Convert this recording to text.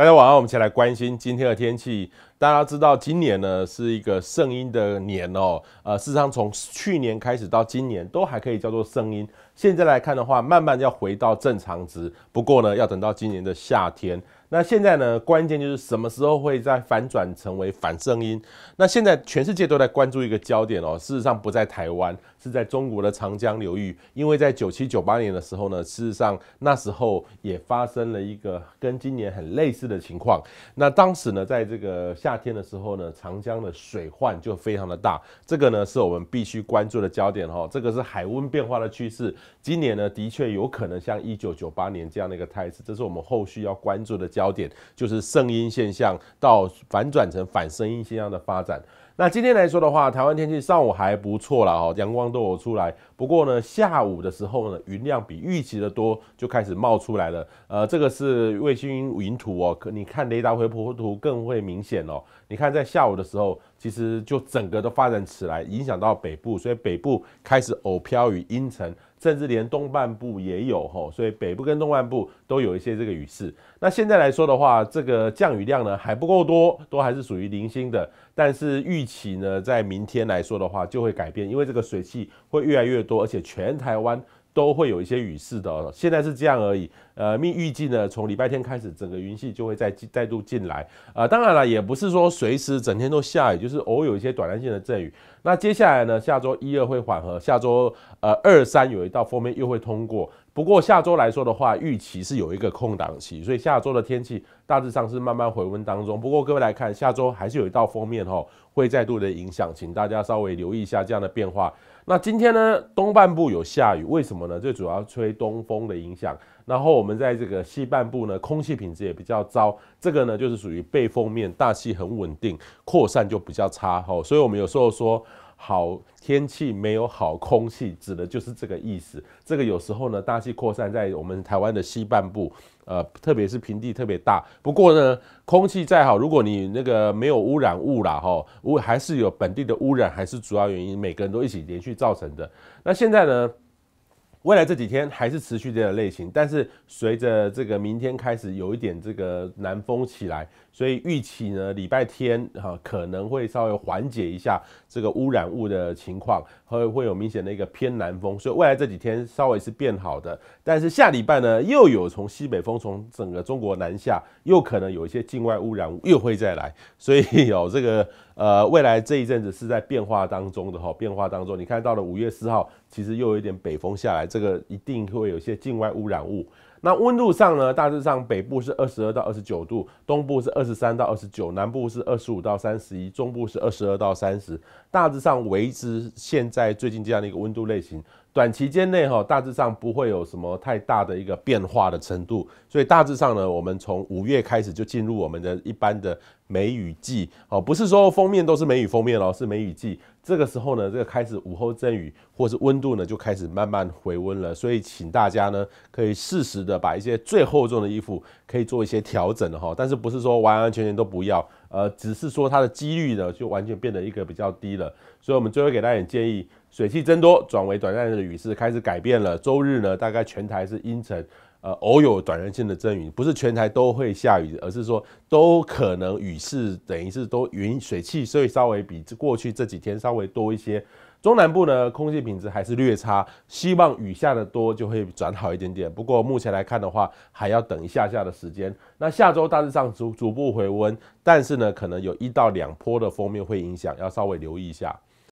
大家晚上我们一起来关心今天的天气。大家知道，今年呢是一个圣婴的年哦，呃，事实上从去年开始到今年都还可以叫做圣婴。现在来看的话，慢慢要回到正常值，不过呢，要等到今年的夏天。那现在呢，关键就是什么时候会再反转成为反圣音？那现在全世界都在关注一个焦点哦，事实上不在台湾，是在中国的长江流域，因为在九七九八年的时候呢，事实上那时候也发生了一个跟今年很类似的情况。那当时呢，在这个夏夏天的时候呢，长江的水患就非常的大，这个呢是我们必须关注的焦点哈。这个是海温变化的趋势，今年呢的确有可能像一九九八年这样的一个态势，这是我们后续要关注的焦点，就是圣音现象到反转成反圣音现象的发展。那今天来说的话，台湾天气上午还不错了哦，阳光都有出来。不过呢，下午的时候呢，云量比预期的多，就开始冒出来了。呃，这个是卫星云图哦，可你看雷达回波图更会明显哦。你看在下午的时候，其实就整个都发展起来，影响到北部，所以北部开始偶飘雨阴沉。甚至连东半部也有吼，所以北部跟东半部都有一些这个雨势。那现在来说的话，这个降雨量呢还不够多，都还是属于零星的。但是预期呢，在明天来说的话就会改变，因为这个水汽会越来越多，而且全台湾都会有一些雨势的。现在是这样而已。呃，密预计呢，从礼拜天开始，整个云系就会再再度进来。呃，当然了，也不是说随时整天都下雨，就是偶有一些短暂性的阵雨。那接下来呢？下周一二会缓和，下周呃二三有一道封面又会通过。不过下周来说的话，预期是有一个空档期，所以下周的天气大致上是慢慢回温当中。不过各位来看，下周还是有一道封面哦，会再度的影响，请大家稍微留意一下这样的变化。那今天呢，东半部有下雨，为什么呢？最主要吹东风的影响。然后我们在这个西半部呢，空气品质也比较糟，这个呢就是属于背封面，大气很稳定，扩散就比较差哈。所以我们有时候说。好天气没有好空气，指的就是这个意思。这个有时候呢，大气扩散在我们台湾的西半部，呃，特别是平地特别大。不过呢，空气再好，如果你那个没有污染物啦，哈，污还是有本地的污染，还是主要原因，每个人都一起连续造成的。那现在呢？未来这几天还是持续这的类型，但是随着这个明天开始有一点这个南风起来，所以预期呢，礼拜天哈可能会稍微缓解一下这个污染物的情况，会会有明显的一个偏南风，所以未来这几天稍微是变好的，但是下礼拜呢又有从西北风从整个中国南下，又可能有一些境外污染物又会再来，所以有这个。呃，未来这一阵子是在变化当中的哈，变化当中，你看到了五月四号，其实又有一点北风下来，这个一定会有一些境外污染物。那温度上呢，大致上北部是二十二到二十九度，东部是二十三到二十九，南部是二十五到三十一，中部是二十二到三十，大致上维持现在最近这样的一个温度类型。短期间内哈，大致上不会有什么太大的一个变化的程度，所以大致上呢，我们从五月开始就进入我们的一般的梅雨季哦，不是说封面都是梅雨封面哦，是梅雨季。这个时候呢，这个开始午后阵雨，或是温度呢就开始慢慢回温了，所以请大家呢可以适时的把一些最厚重的衣服可以做一些调整的哈，但是不是说完完全全都不要。呃，只是说它的几率呢，就完全变得一个比较低了，所以我们最后给大家建议，水汽增多，转为短暂的雨势开始改变了。周日呢，大概全台是阴沉，呃，偶有短暂性的阵雨，不是全台都会下雨，而是说都可能雨势等于是都云水汽，所以稍微比过去这几天稍微多一些。中南部呢，空气品质还是略差，希望雨下的多就会转好一点点。不过目前来看的话，还要等一下下的时间。那下周大致上逐逐步回温，但是呢，可能有一到两波的封面会影响，要稍微留意一下。